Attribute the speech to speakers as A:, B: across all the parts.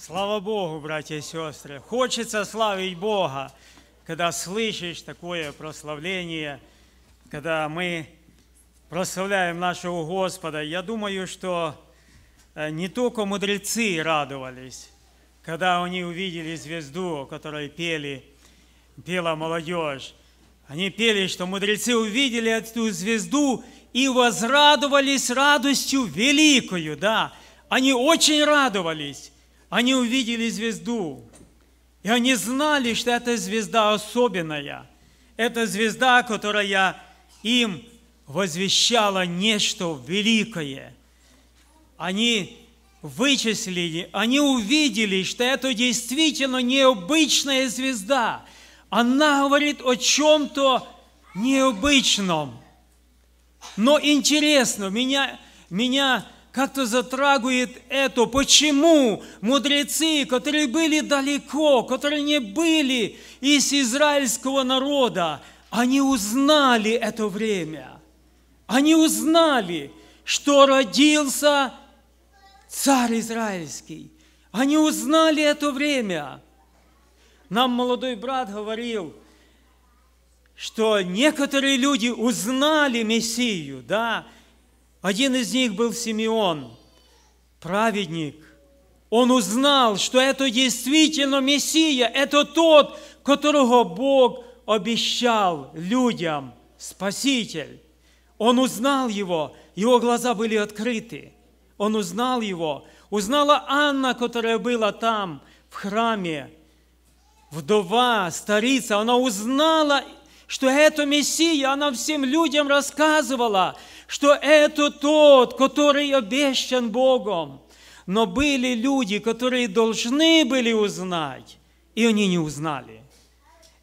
A: Слава Богу, братья и сестры! Хочется славить Бога, когда слышишь такое прославление, когда мы прославляем нашего Господа. Я думаю, что э, не только мудрецы радовались, когда они увидели звезду, о которой пели, пела молодежь. Они пели, что мудрецы увидели эту звезду и возрадовались радостью великую, да. Они очень радовались. Они увидели звезду, и они знали, что эта звезда особенная. Это звезда, которая им возвещала нечто великое. Они вычислили, они увидели, что это действительно необычная звезда. Она говорит о чем-то необычном. Но интересно, меня, меня как-то затрагивает это. Почему мудрецы, которые были далеко, которые не были из израильского народа, они узнали это время. Они узнали, что родился царь израильский. Они узнали это время. Нам молодой брат говорил, что некоторые люди узнали Мессию, да, один из них был Симеон, праведник. Он узнал, что это действительно Мессия, это тот, которого Бог обещал людям, Спаситель. Он узнал его, его глаза были открыты. Он узнал его. Узнала Анна, которая была там, в храме, вдова, старица, она узнала что это Мессия, она всем людям рассказывала, что это тот, который обещан Богом. Но были люди, которые должны были узнать, и они не узнали.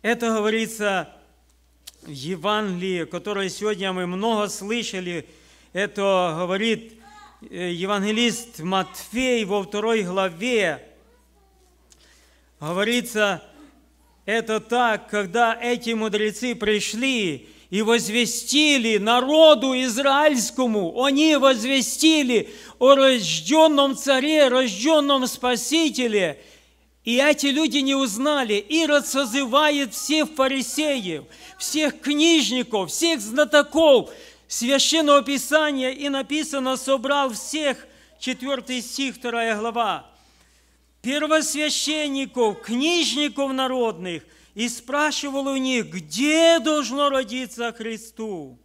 A: Это говорится в Евангелии, которое сегодня мы много слышали. Это говорит э, евангелист Матфей во второй главе. Говорится, это так, когда эти мудрецы пришли и возвестили народу израильскому, они возвестили о рожденном царе, рожденном спасителе. И эти люди не узнали. Ирод созывает всех фарисеев, всех книжников, всех знатоков Священного Писания, и написано «собрал всех», 4 стих, 2 глава первосвященников, книжников народных и спрашивал у них, где должно родиться Христу.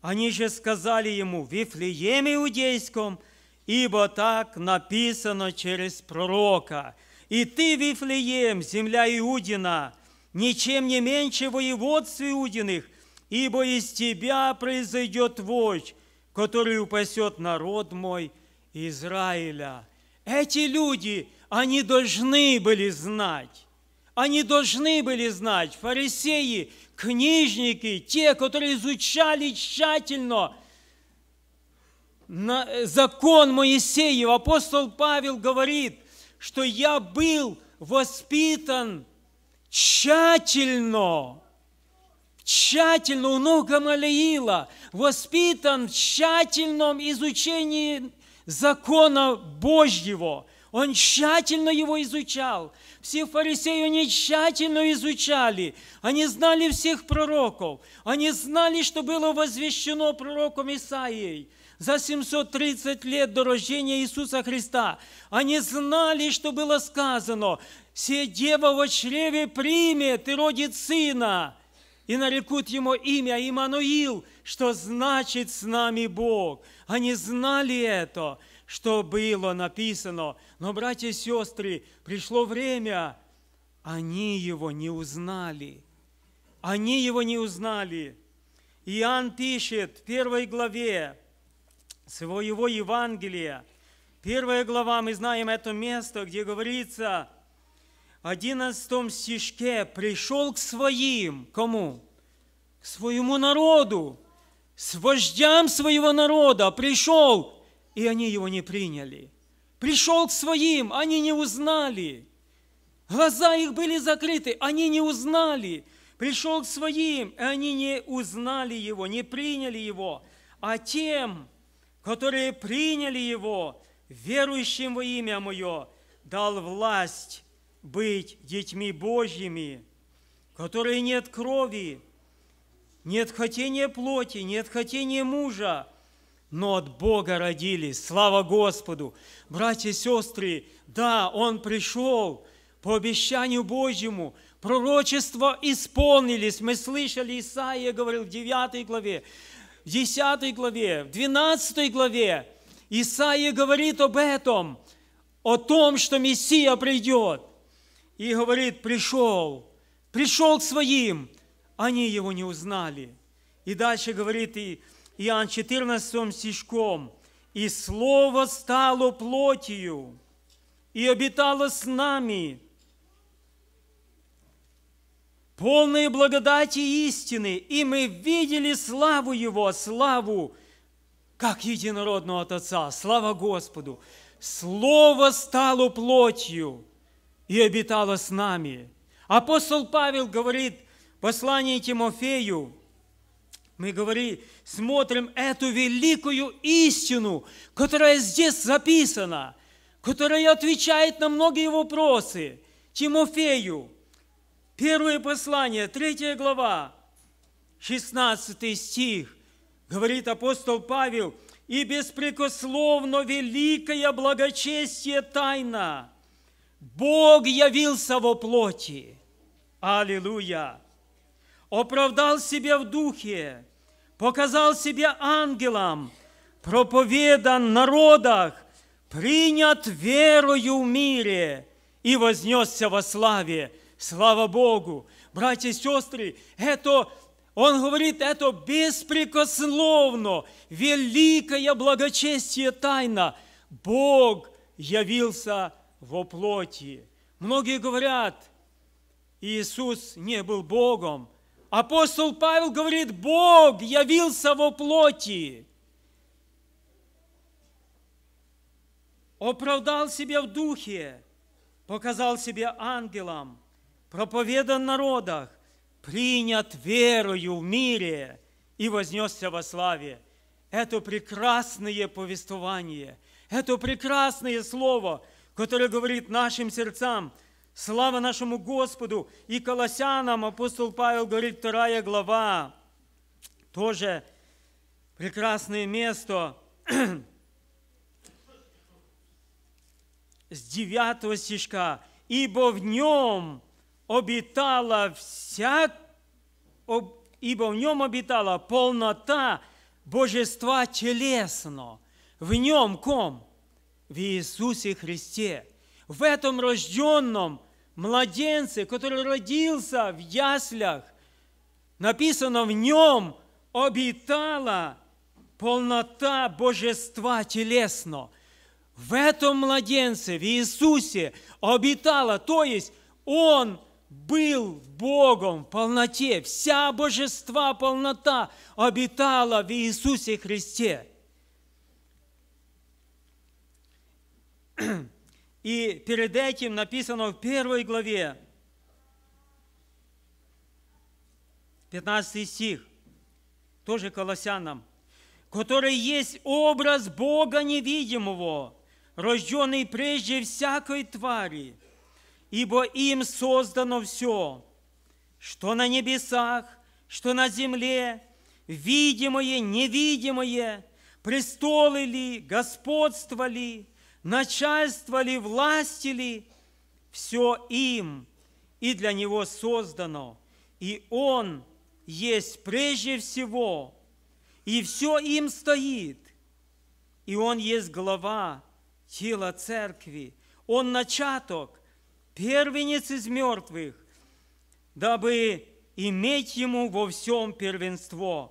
A: Они же сказали ему, в Ифлееме Иудейском, ибо так написано через пророка. И ты, Вифлеем, земля Иудина, ничем не меньше воеводств Иудиных, ибо из тебя произойдет вождь, который упасет народ мой Израиля. Эти люди, они должны были знать. Они должны были знать, фарисеи, книжники, те, которые изучали тщательно закон Моисеев. Апостол Павел говорит, что я был воспитан тщательно, тщательно у ног Гамалиила, воспитан в тщательном изучении закона Божьего. Он тщательно его изучал. Все фарисеи, они тщательно изучали. Они знали всех пророков. Они знали, что было возвещено пророком Исаией за 730 лет до рождения Иисуса Христа. Они знали, что было сказано. «Се дева во чреве примет и родит сына» и нарекут ему имя Имануил, что значит «с нами Бог». Они знали это, что было написано. Но, братья и сестры, пришло время, они его не узнали. Они его не узнали. Иоанн пишет в первой главе своего Евангелия, первая глава, мы знаем это место, где говорится – 11 стишке пришел к своим, кому? К своему народу, с вождям своего народа пришел, и они его не приняли. Пришел к своим, они не узнали. Глаза их были закрыты, они не узнали. Пришел к своим, и они не узнали его, не приняли его. А тем, которые приняли его, верующим во имя Мое, дал власть быть детьми Божьими, которые нет крови, нет хотения плоти, нет хотения мужа, но от Бога родились. Слава Господу! Братья и сестры, да, Он пришел по обещанию Божьему, пророчества исполнились. Мы слышали, Исаия говорил в 9 главе, в 10 главе, в 12 главе. Исаия говорит об этом, о том, что Мессия придет – и говорит, пришел, пришел к своим, они его не узнали. И дальше говорит и Иоанн 14 стишком, «И Слово стало плотью, и обитало с нами, полные благодати и истины, и мы видели славу Его, славу, как единородного от Отца, слава Господу. Слово стало плотью, и обитала с нами. Апостол Павел говорит в послании Тимофею, мы говорим, смотрим эту великую истину, которая здесь записана, которая отвечает на многие вопросы. Тимофею, первое послание, третья глава, 16 стих, говорит апостол Павел, «И беспрекословно великое благочестие тайна, Бог явился во плоти. Аллилуйя! Оправдал себя в духе, показал себя ангелам, проповедан народах, принят верою в мире и вознесся во славе. Слава Богу! Братья и сестры, это, он говорит, это беспрекословно, великое благочестие тайна. Бог явился во плоти. Многие говорят, Иисус не был Богом. Апостол Павел говорит, Бог явился во плоти. Оправдал себя в духе, показал себя ангелом, проповедан народах, принят верою в мире и вознесся во славе. Это прекрасное повествование, это прекрасное слово – который говорит нашим сердцам, слава нашему Господу. И Колосянам апостол Павел говорит, вторая глава, тоже прекрасное место, с девятого стишка, «Ибо в нем обитала вся, об, ибо в нем обитала полнота божества телесно». В нем ком? в Иисусе Христе, в этом рожденном младенце, который родился в яслях, написано в нем обитала полнота божества телесно. В этом младенце, в Иисусе обитала, то есть Он был Богом в полноте, вся божества полнота обитала в Иисусе Христе – И перед этим написано в первой главе, 15 стих, тоже Колоссянам, который есть образ Бога невидимого, рожденный прежде всякой твари, ибо им создано все, что на небесах, что на земле, видимое, невидимое, престолы ли, господство ли – начальство ли, власти ли, все им и для него создано, и он есть прежде всего, и все им стоит, и он есть глава тела церкви, он начаток, первенец из мертвых, дабы иметь ему во всем первенство.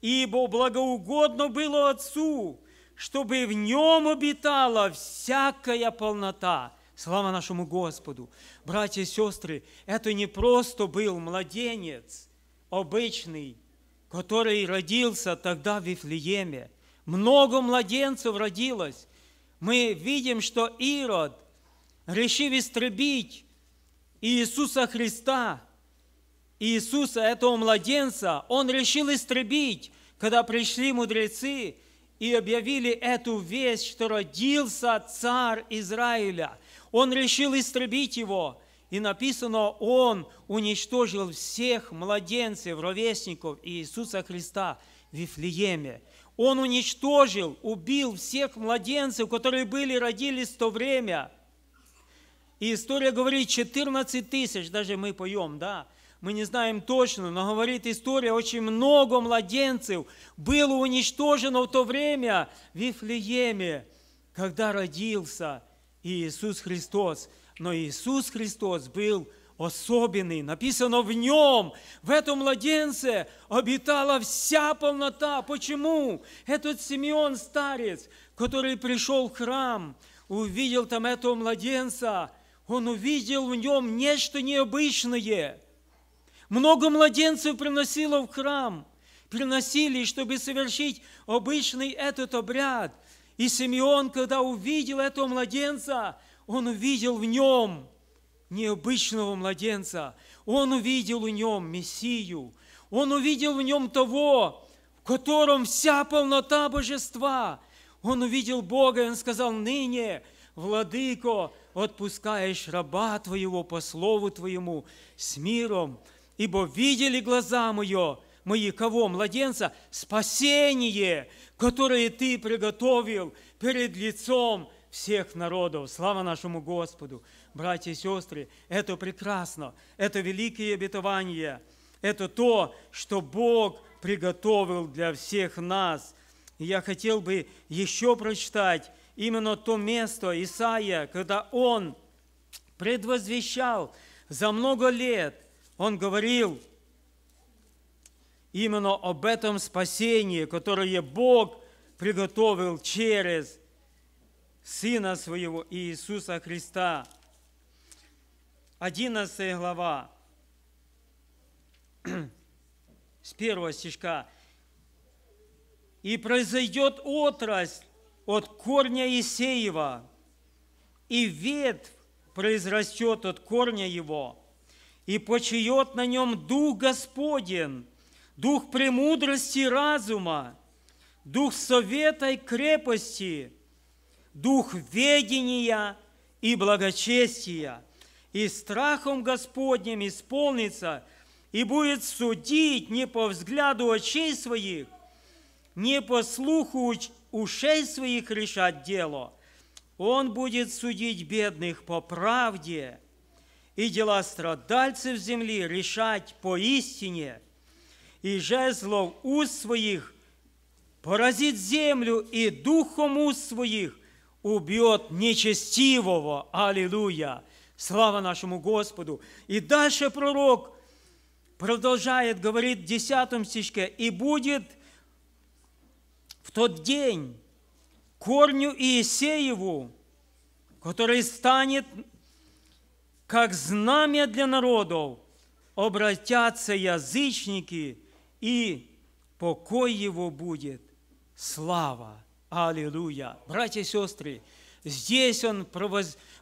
A: Ибо благоугодно было Отцу – чтобы в нем обитала всякая полнота. Слава нашему Господу! Братья и сестры, это не просто был младенец обычный, который родился тогда в Ифлееме. Много младенцев родилось. Мы видим, что Ирод, решив истребить Иисуса Христа, Иисуса, этого младенца, он решил истребить, когда пришли мудрецы – и объявили эту весть, что родился царь Израиля. Он решил истребить его, и написано, он уничтожил всех младенцев, ровесников Иисуса Христа в Вифлееме. Он уничтожил, убил всех младенцев, которые были, родились в то время. И история говорит, 14 тысяч, даже мы поем, да, мы не знаем точно, но говорит история, очень много младенцев было уничтожено в то время в Ифлееме, когда родился Иисус Христос. Но Иисус Христос был особенный. Написано в нем, в этом младенце обитала вся полнота. Почему? Этот Симеон старец, который пришел в храм, увидел там этого младенца, он увидел в нем нечто необычное. Много младенцев приносило в храм, приносили, чтобы совершить обычный этот обряд. И Симеон, когда увидел этого младенца, он увидел в нем необычного младенца. Он увидел в нем Мессию. Он увидел в нем того, в котором вся полнота божества. Он увидел Бога, и он сказал, ныне, Владыко, отпускаешь раба Твоего по слову Твоему с миром, ибо видели глаза мое, мои кого, младенца, спасение, которое Ты приготовил перед лицом всех народов. Слава нашему Господу! Братья и сестры, это прекрасно, это великие обетования, это то, что Бог приготовил для всех нас. И я хотел бы еще прочитать именно то место Исаия, когда он предвозвещал за много лет он говорил именно об этом спасении, которое Бог приготовил через Сына Своего Иисуса Христа. 11 глава, с первого стишка. «И произойдет отрасль от корня Исеева, и ветвь произрастет от корня его, и почиет на нем Дух Господен, Дух премудрости и разума, Дух совета и крепости, Дух ведения и благочестия, и страхом Господним исполнится, и будет судить не по взгляду очей своих, не по слуху ушей своих решать дело. Он будет судить бедных по правде – и дела страдальцев земли решать поистине, и жезлов уст своих поразит землю, и духом уст своих убьет нечестивого. Аллилуйя! Слава нашему Господу! И дальше пророк продолжает, говорит в 10 стишке, «И будет в тот день корню Иисееву, который станет как знамя для народов, обратятся язычники, и покой его будет. Слава! Аллилуйя! Братья и сестры, здесь он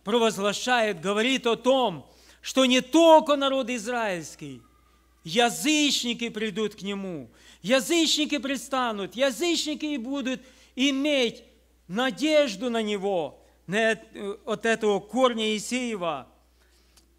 A: провозглашает, говорит о том, что не только народ израильский, язычники придут к нему, язычники пристанут язычники и будут иметь надежду на него, на э, от этого корня Исеева –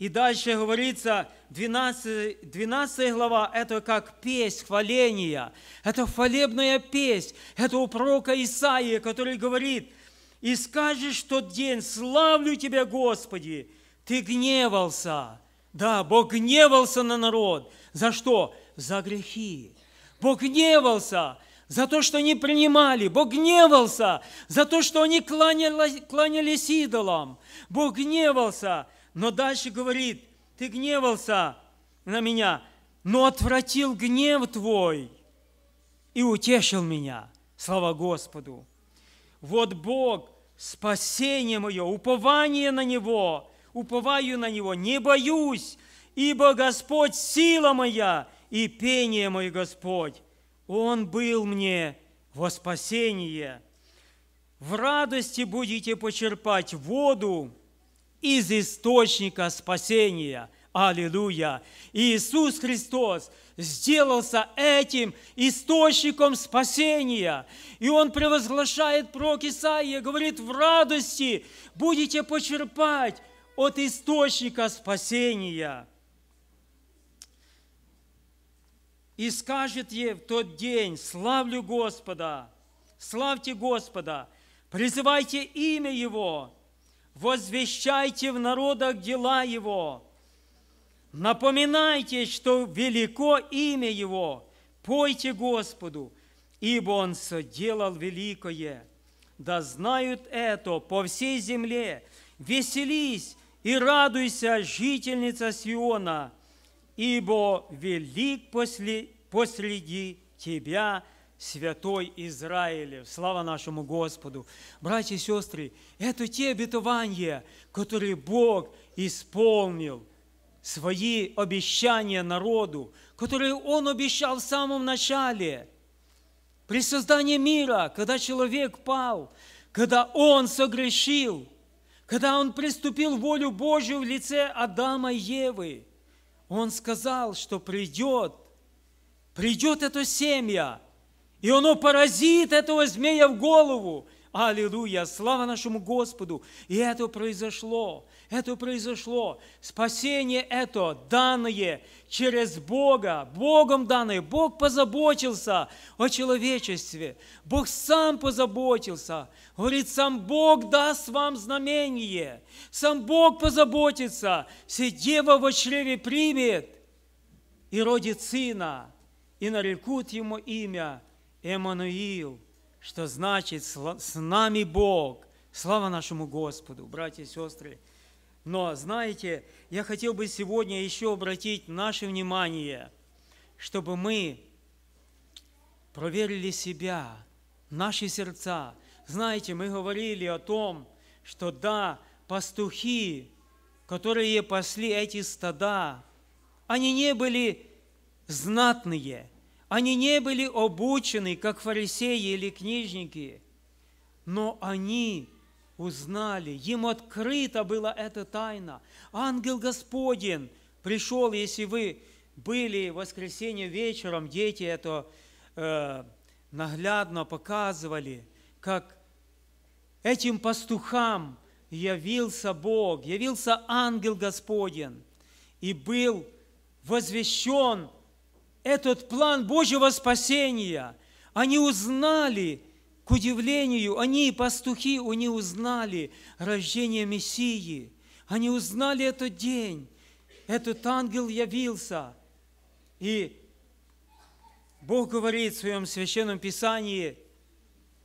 A: и дальше говорится, 12, 12 глава, это как песнь хваления, это хвалебная песнь, это у пророка Исаия, который говорит, «И скажешь тот день, славлю Тебя, Господи, Ты гневался». Да, Бог гневался на народ. За что? За грехи. Бог гневался за то, что не принимали. Бог гневался за то, что они кланялись, кланялись идолам. Бог гневался – но дальше говорит, ты гневался на меня, но отвратил гнев твой и утешил меня. Слава Господу! Вот Бог, спасение мое, упование на Него, уповаю на Него, не боюсь, ибо Господь сила моя и пение мое Господь. Он был мне во спасение. В радости будете почерпать воду из источника спасения. Аллилуйя! Иисус Христос сделался этим источником спасения. И Он превозглашает пророк Исаия, говорит, в радости будете почерпать от источника спасения. И скажет ей в тот день, славлю Господа, славьте Господа, призывайте имя Его, возвещайте в народах дела Его, напоминайте, что велико имя Его, пойте Господу, ибо Он соделал великое. Да знают это по всей земле. Веселись и радуйся, жительница Сиона, ибо велик после, посреди тебя – святой Израилев. Слава нашему Господу! Братья и сестры, это те обетования, которые Бог исполнил, свои обещания народу, которые Он обещал в самом начале, при создании мира, когда человек пал, когда он согрешил, когда он приступил волю Божью в лице Адама и Евы, он сказал, что придет, придет эта семья – и оно поразит этого змея в голову. Аллилуйя! Слава нашему Господу! И это произошло. Это произошло. Спасение это данное через Бога, Богом данное. Бог позаботился о человечестве. Бог сам позаботился. Говорит, сам Бог даст вам знамение. Сам Бог позаботится. Сидева во чреве примет и родит сына, и нарекут ему имя – Эммануил, что значит «с нами Бог». Слава нашему Господу, братья и сестры. Но, знаете, я хотел бы сегодня еще обратить наше внимание, чтобы мы проверили себя, наши сердца. Знаете, мы говорили о том, что да, пастухи, которые пасли эти стада, они не были знатные, они не были обучены, как фарисеи или книжники, но они узнали, им открыта была эта тайна. Ангел Господен пришел, если вы были в воскресенье вечером, дети это э, наглядно показывали, как этим пастухам явился Бог, явился ангел Господен и был возвещен этот план Божьего спасения. Они узнали, к удивлению, они, пастухи, они узнали рождение Мессии. Они узнали этот день. Этот ангел явился. И Бог говорит в своем священном писании,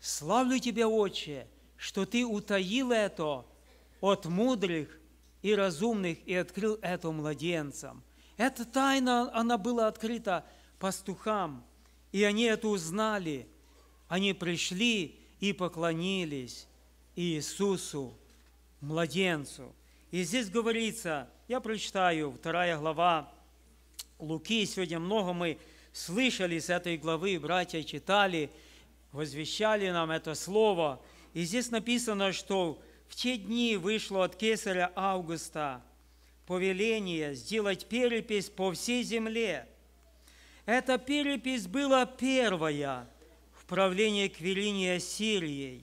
A: «Славлю Тебя, Отче, что Ты утаил это от мудрых и разумных и открыл это младенцам». Эта тайна, она была открыта пастухам, и они это узнали. Они пришли и поклонились Иисусу, младенцу. И здесь говорится, я прочитаю, вторая глава Луки, сегодня много мы слышали с этой главы, братья читали, возвещали нам это слово. И здесь написано, что в те дни вышло от кесаря Августа – повеление сделать перепись по всей земле. Эта перепись была первая в правлении Квилиния Сирией.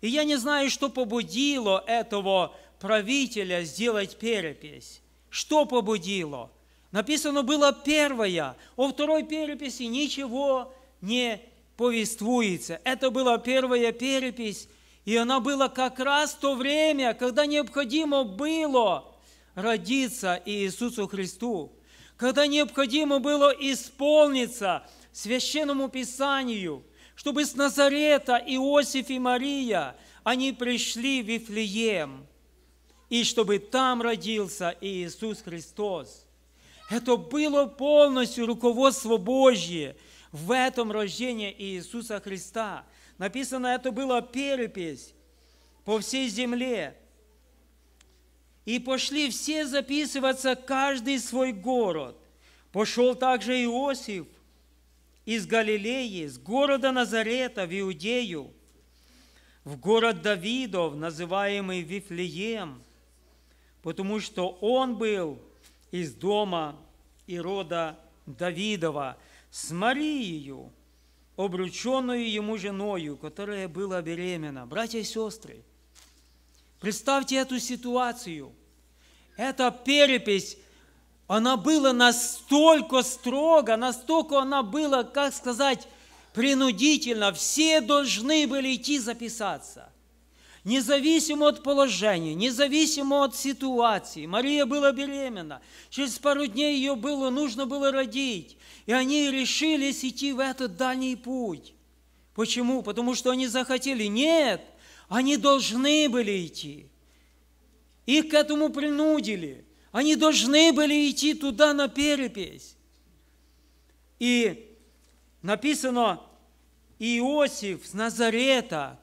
A: И я не знаю, что побудило этого правителя сделать перепись. Что побудило? Написано было первое, о второй переписи ничего не повествуется. Это была первая перепись, и она была как раз в то время, когда необходимо было – родиться Иисусу Христу, когда необходимо было исполниться священному Писанию, чтобы с Назарета Иосиф и Мария они пришли в Вифлеем, и чтобы там родился Иисус Христос. Это было полностью руководство Божье в этом рождении Иисуса Христа. Написано, это была перепись по всей земле – и пошли все записываться, каждый в свой город. Пошел также Иосиф из Галилеи, с города Назарета в Иудею, в город Давидов, называемый Вифлеем, потому что он был из дома и рода Давидова, с Марией, обрученную ему женою, которая была беременна. Братья и сестры – Представьте эту ситуацию. Эта перепись, она была настолько строго, настолько она была, как сказать, принудительно. Все должны были идти записаться. Независимо от положения, независимо от ситуации. Мария была беременна. Через пару дней ее было, нужно было родить. И они решились идти в этот дальний путь. Почему? Потому что они захотели. Нет – они должны были идти. Их к этому принудили. Они должны были идти туда на перепись. И написано, Иосиф с Назарета,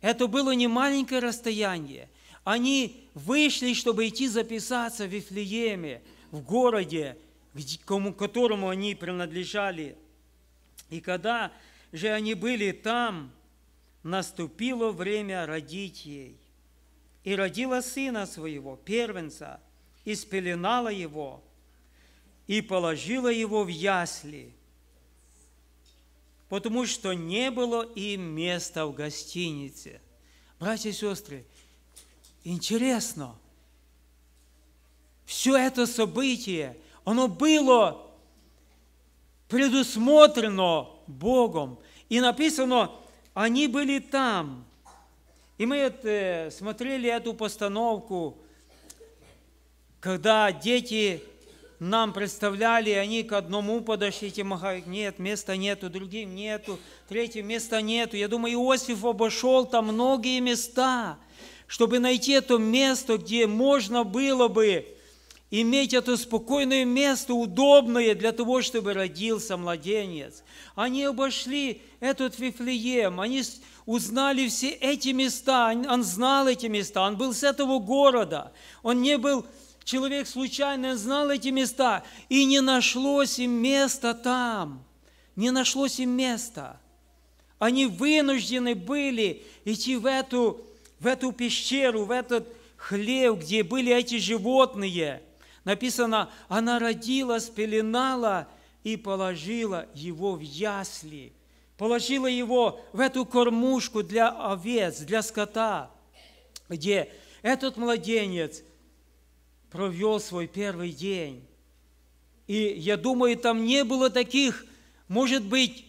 A: это было не маленькое расстояние. Они вышли, чтобы идти записаться в Вифлееме, в городе, к которому они принадлежали. И когда же они были там, наступило время родить ей. И родила сына своего, первенца, и спеленала его, и положила его в ясли, потому что не было им места в гостинице. Братья и сестры, интересно, все это событие, оно было предусмотрено Богом. И написано, они были там. И мы это, смотрели эту постановку, когда дети нам представляли, они к одному подошли, и махают, нет, места нету, другим нету, третьим места нету. Я думаю, Иосиф обошел там многие места, чтобы найти это место, где можно было бы иметь это спокойное место, удобное для того, чтобы родился младенец. Они обошли этот Вифлеем, они узнали все эти места, он знал эти места, он был с этого города, он не был человек случайно, знал эти места, и не нашлось им места там, не нашлось им места. Они вынуждены были идти в эту, в эту пещеру, в этот хлев, где были эти животные – Написано, она родила, спеленала и положила его в ясли. Положила его в эту кормушку для овец, для скота, где этот младенец провел свой первый день. И я думаю, там не было таких, может быть,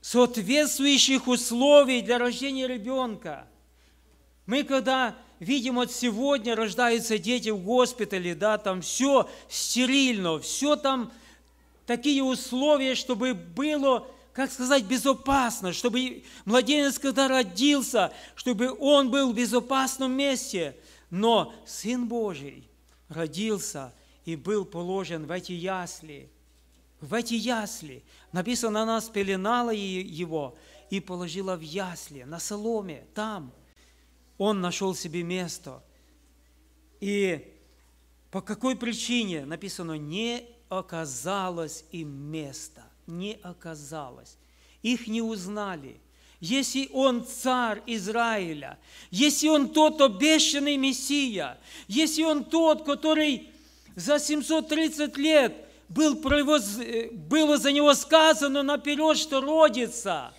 A: соответствующих условий для рождения ребенка. Мы когда видим, вот сегодня рождаются дети в госпитале, да, там все стерильно, все там такие условия, чтобы было, как сказать, безопасно, чтобы младенец, когда родился, чтобы он был в безопасном месте. Но Сын Божий родился и был положен в эти ясли, в эти ясли. Написано, она спеленала его и положила в ясли, на соломе, там – он нашел себе место. И по какой причине написано «не оказалось им места», не оказалось. Их не узнали. Если он царь Израиля, если он тот обещанный Мессия, если он тот, который за 730 лет был, было за него сказано наперед, что родится,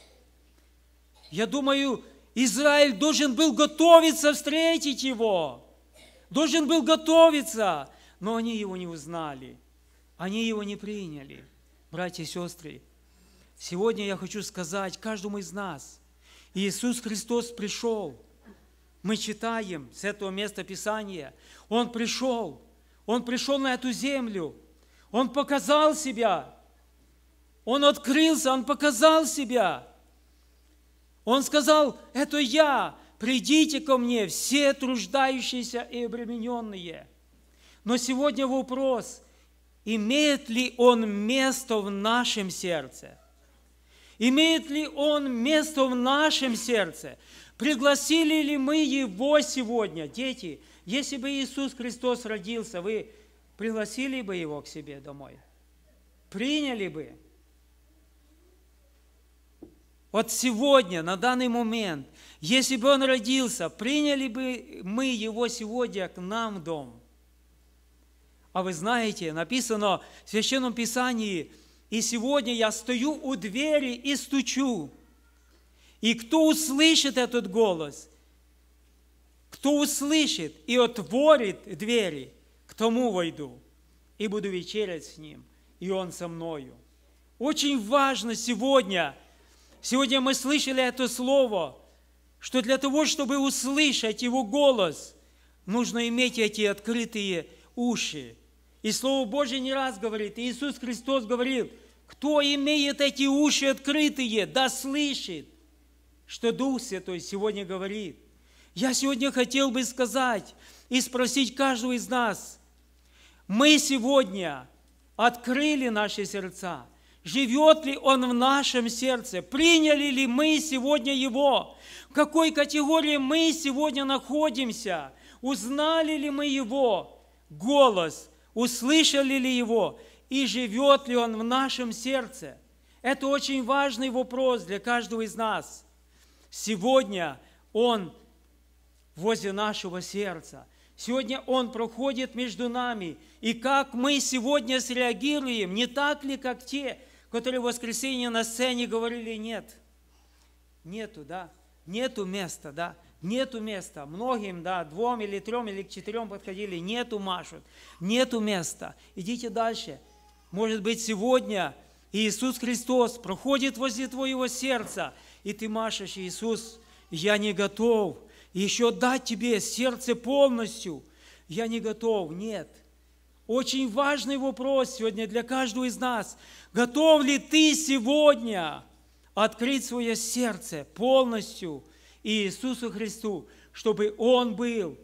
A: я думаю, Израиль должен был готовиться встретить его, должен был готовиться, но они его не узнали, они его не приняли. Братья и сестры, сегодня я хочу сказать каждому из нас, Иисус Христос пришел, мы читаем с этого места Писания, Он пришел, Он пришел на эту землю, Он показал себя, Он открылся, Он показал себя – он сказал, это я, придите ко мне, все труждающиеся и обремененные. Но сегодня вопрос, имеет ли он место в нашем сердце? Имеет ли он место в нашем сердце? Пригласили ли мы его сегодня? Дети, если бы Иисус Христос родился, вы пригласили бы его к себе домой? Приняли бы? Вот сегодня, на данный момент, если бы он родился, приняли бы мы его сегодня к нам в дом. А вы знаете, написано в Священном Писании, «И сегодня я стою у двери и стучу». И кто услышит этот голос, кто услышит и отворит двери, к тому войду и буду вечерять с ним, и он со мною. Очень важно сегодня – Сегодня мы слышали это слово, что для того, чтобы услышать Его голос, нужно иметь эти открытые уши. И Слово Божье не раз говорит, и Иисус Христос говорил, кто имеет эти уши открытые, да слышит, что Дух Святой сегодня говорит. Я сегодня хотел бы сказать и спросить каждого из нас, мы сегодня открыли наши сердца – Живет ли Он в нашем сердце? Приняли ли мы сегодня Его? В какой категории мы сегодня находимся? Узнали ли мы Его голос? Услышали ли Его? И живет ли Он в нашем сердце? Это очень важный вопрос для каждого из нас. Сегодня Он возле нашего сердца. Сегодня Он проходит между нами. И как мы сегодня среагируем, не так ли, как те, которые в воскресенье на сцене говорили «нет». Нету, да? Нету места, да? Нету места. Многим, да, двум или трем или к четырем подходили, нету машут, нету места. Идите дальше. Может быть, сегодня Иисус Христос проходит возле твоего сердца, и ты машешь, Иисус, я не готов еще дать тебе сердце полностью. Я не готов. Нет, очень важный вопрос сегодня для каждого из нас. Готов ли ты сегодня открыть свое сердце полностью Иисусу Христу, чтобы Он был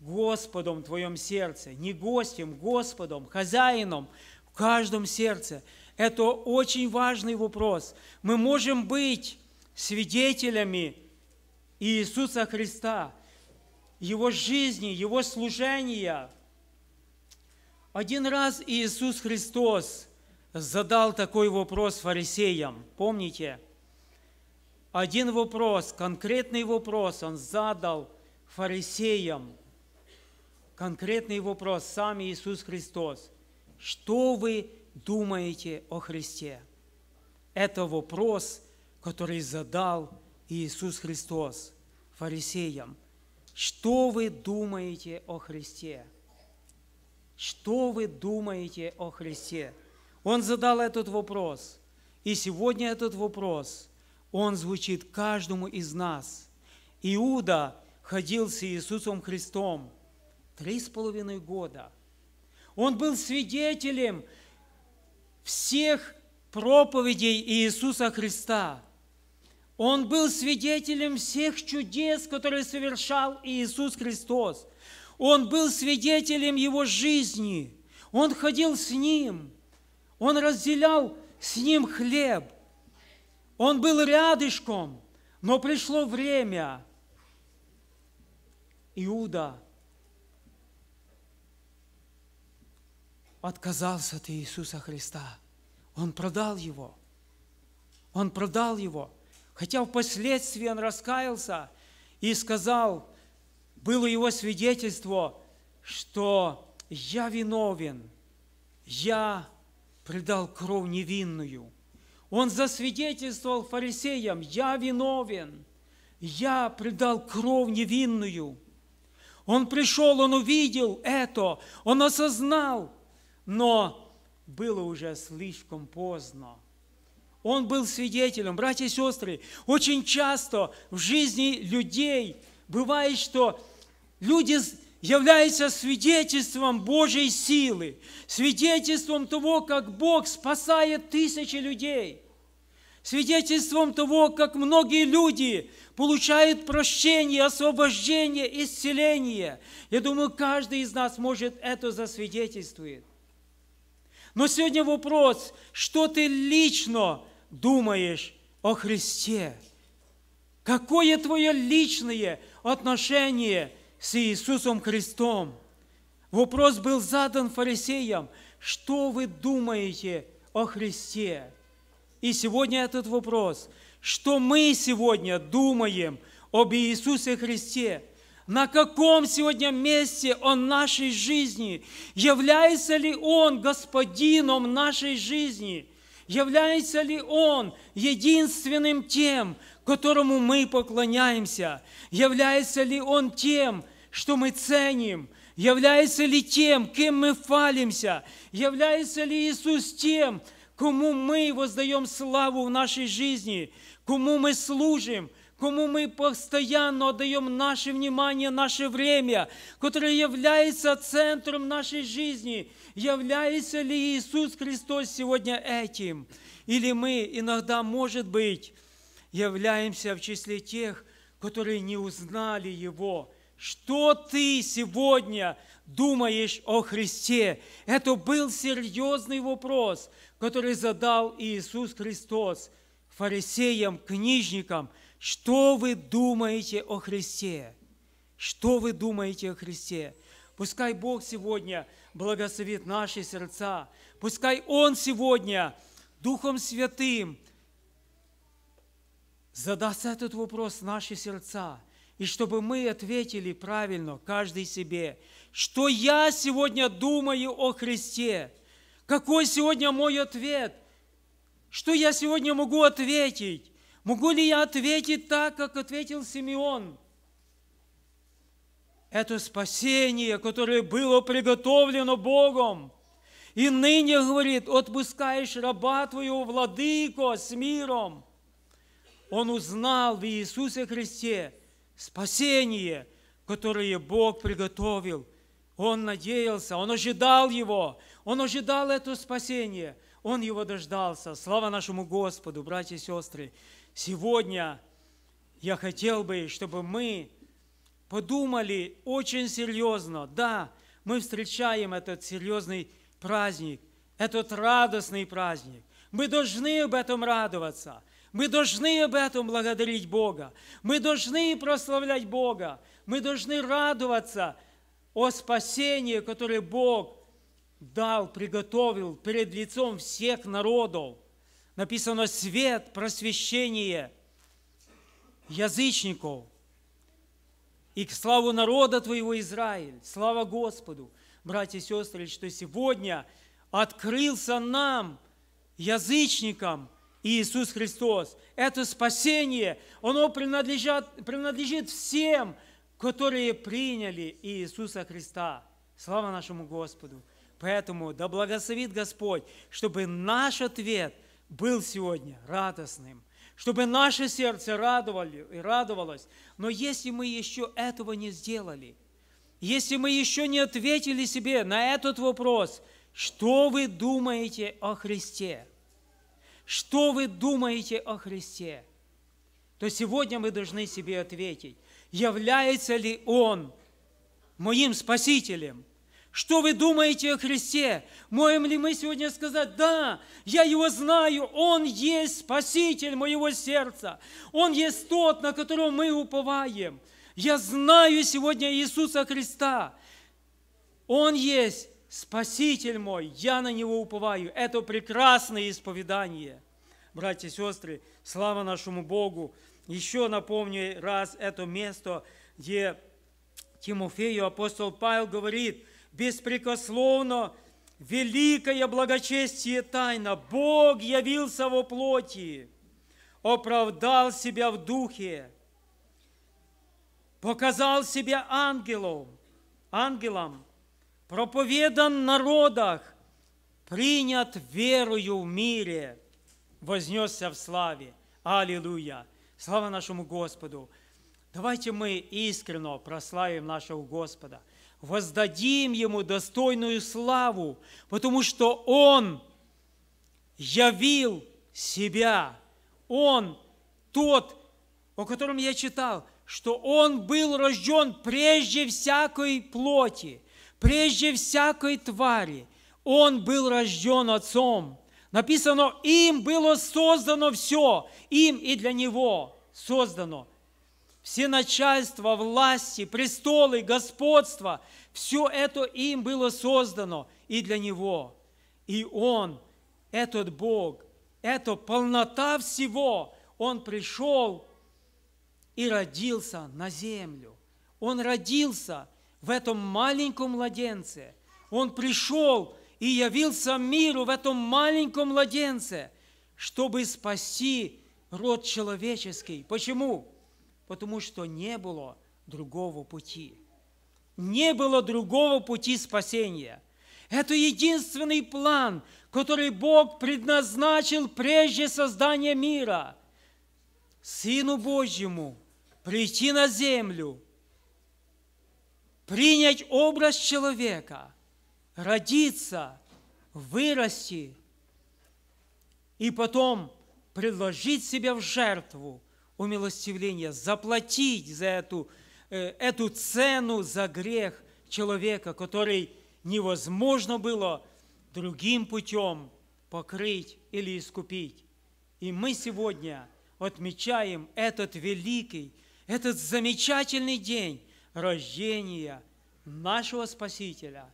A: Господом в твоем сердце, не гостем, Господом, хозяином в каждом сердце. Это очень важный вопрос. Мы можем быть свидетелями Иисуса Христа, Его жизни, Его служения один раз Иисус Христос задал такой вопрос фарисеям. Помните? Один вопрос, конкретный вопрос Он задал фарисеям. Конкретный вопрос, сам Иисус Христос. Что вы думаете о Христе? Это вопрос, который задал Иисус Христос фарисеям. Что вы думаете о Христе? Что вы думаете о Христе? Он задал этот вопрос. И сегодня этот вопрос, он звучит каждому из нас. Иуда ходил с Иисусом Христом три с половиной года. Он был свидетелем всех проповедей Иисуса Христа. Он был свидетелем всех чудес, которые совершал Иисус Христос – он был свидетелем его жизни. Он ходил с ним. Он разделял с ним хлеб. Он был рядышком, но пришло время. Иуда отказался от Иисуса Христа. Он продал его. Он продал его. Хотя впоследствии он раскаялся и сказал – было его свидетельство, что я виновен, я предал кровь невинную. Он засвидетельствовал фарисеям, я виновен, я предал кровь невинную. Он пришел, он увидел это, он осознал, но было уже слишком поздно. Он был свидетелем. Братья и сестры, очень часто в жизни людей бывает, что Люди являются свидетельством Божьей силы, свидетельством того, как Бог спасает тысячи людей, свидетельством того, как многие люди получают прощение, освобождение, исцеление. Я думаю, каждый из нас может это засвидетельствует. Но сегодня вопрос, что ты лично думаешь о Христе? Какое твое личное отношение – с Иисусом Христом. Вопрос был задан фарисеям, что вы думаете о Христе? И сегодня этот вопрос, что мы сегодня думаем об Иисусе Христе? На каком сегодня месте Он нашей жизни? Является ли Он господином нашей жизни? Является ли Он единственным тем, которому мы поклоняемся? Является ли он тем, что мы ценим? Является ли тем, кем мы фалимся? Является ли Иисус тем, кому мы воздаем славу в нашей жизни, кому мы служим, кому мы постоянно отдаем наше внимание, наше время, которое является центром нашей жизни. Является ли Иисус Христос сегодня этим? Или мы иногда, может быть, являемся в числе тех, которые не узнали Его. Что ты сегодня думаешь о Христе? Это был серьезный вопрос, который задал Иисус Христос фарисеям, книжникам. Что вы думаете о Христе? Что вы думаете о Христе? Пускай Бог сегодня благословит наши сердца. Пускай Он сегодня Духом Святым – задаст этот вопрос в наши сердца, и чтобы мы ответили правильно каждый себе, что я сегодня думаю о Христе, какой сегодня мой ответ, что я сегодня могу ответить, могу ли я ответить так, как ответил Симеон. Это спасение, которое было приготовлено Богом. И ныне, говорит, отпускаешь раба твоего, владыко, с миром – он узнал в Иисусе Христе спасение, которое Бог приготовил. Он надеялся, он ожидал его, он ожидал это спасение, он его дождался. Слава нашему Господу, братья и сестры. Сегодня я хотел бы, чтобы мы подумали очень серьезно. Да, мы встречаем этот серьезный праздник, этот радостный праздник. Мы должны об этом радоваться – мы должны об этом благодарить Бога. Мы должны прославлять Бога. Мы должны радоваться о спасении, которое Бог дал, приготовил перед лицом всех народов. Написано свет, просвещение язычников и к славу народа твоего Израиль. Слава Господу, братья и сестры, что сегодня открылся нам, язычникам, Иисус Христос. Это спасение, оно принадлежит, принадлежит всем, которые приняли Иисуса Христа. Слава нашему Господу! Поэтому да благословит Господь, чтобы наш ответ был сегодня радостным, чтобы наше сердце радовали, радовалось. Но если мы еще этого не сделали, если мы еще не ответили себе на этот вопрос, что вы думаете о Христе – что вы думаете о Христе, то сегодня мы должны себе ответить, является ли Он моим Спасителем? Что вы думаете о Христе? Можем ли мы сегодня сказать, да, я Его знаю, Он есть Спаситель моего сердца, Он есть тот, на которого мы уповаем. Я знаю сегодня Иисуса Христа. Он есть Спаситель мой, я на Него уповаю. Это прекрасное исповедание. Братья и сестры, слава нашему Богу. Еще напомню раз это место, где Тимофею апостол Павел говорит, беспрекословно великое благочестие тайна, Бог явился во плоти, оправдал себя в духе, показал себя ангелом, ангелом, проповедан в народах, принят верою в мире, вознесся в славе. Аллилуйя! Слава нашему Господу! Давайте мы искренно прославим нашего Господа, воздадим Ему достойную славу, потому что Он явил себя. Он тот, о котором я читал, что Он был рожден прежде всякой плоти – прежде всякой твари, он был рожден Отцом. Написано, им было создано все, им и для него создано. Все начальства, власти, престолы, господство. все это им было создано и для него. И он, этот Бог, эта полнота всего, он пришел и родился на землю. Он родился – в этом маленьком младенце. Он пришел и явился миру в этом маленьком младенце, чтобы спасти род человеческий. Почему? Потому что не было другого пути. Не было другого пути спасения. Это единственный план, который Бог предназначил прежде создания мира. Сыну Божьему прийти на землю – принять образ человека, родиться, вырасти и потом предложить себя в жертву умилостивления, заплатить за эту, э, эту цену за грех человека, который невозможно было другим путем покрыть или искупить. И мы сегодня отмечаем этот великий, этот замечательный день, рождения нашего Спасителя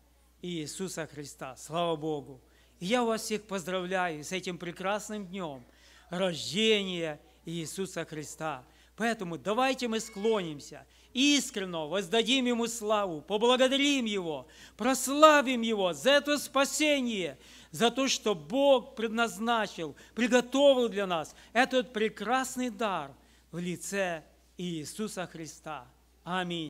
A: Иисуса Христа. Слава Богу! И я вас всех поздравляю с этим прекрасным днем рождения Иисуса Христа. Поэтому давайте мы склонимся, искренно воздадим Ему славу, поблагодарим Его, прославим Его за это спасение, за то, что Бог предназначил, приготовил для нас этот прекрасный дар в лице Иисуса Христа. Аминь.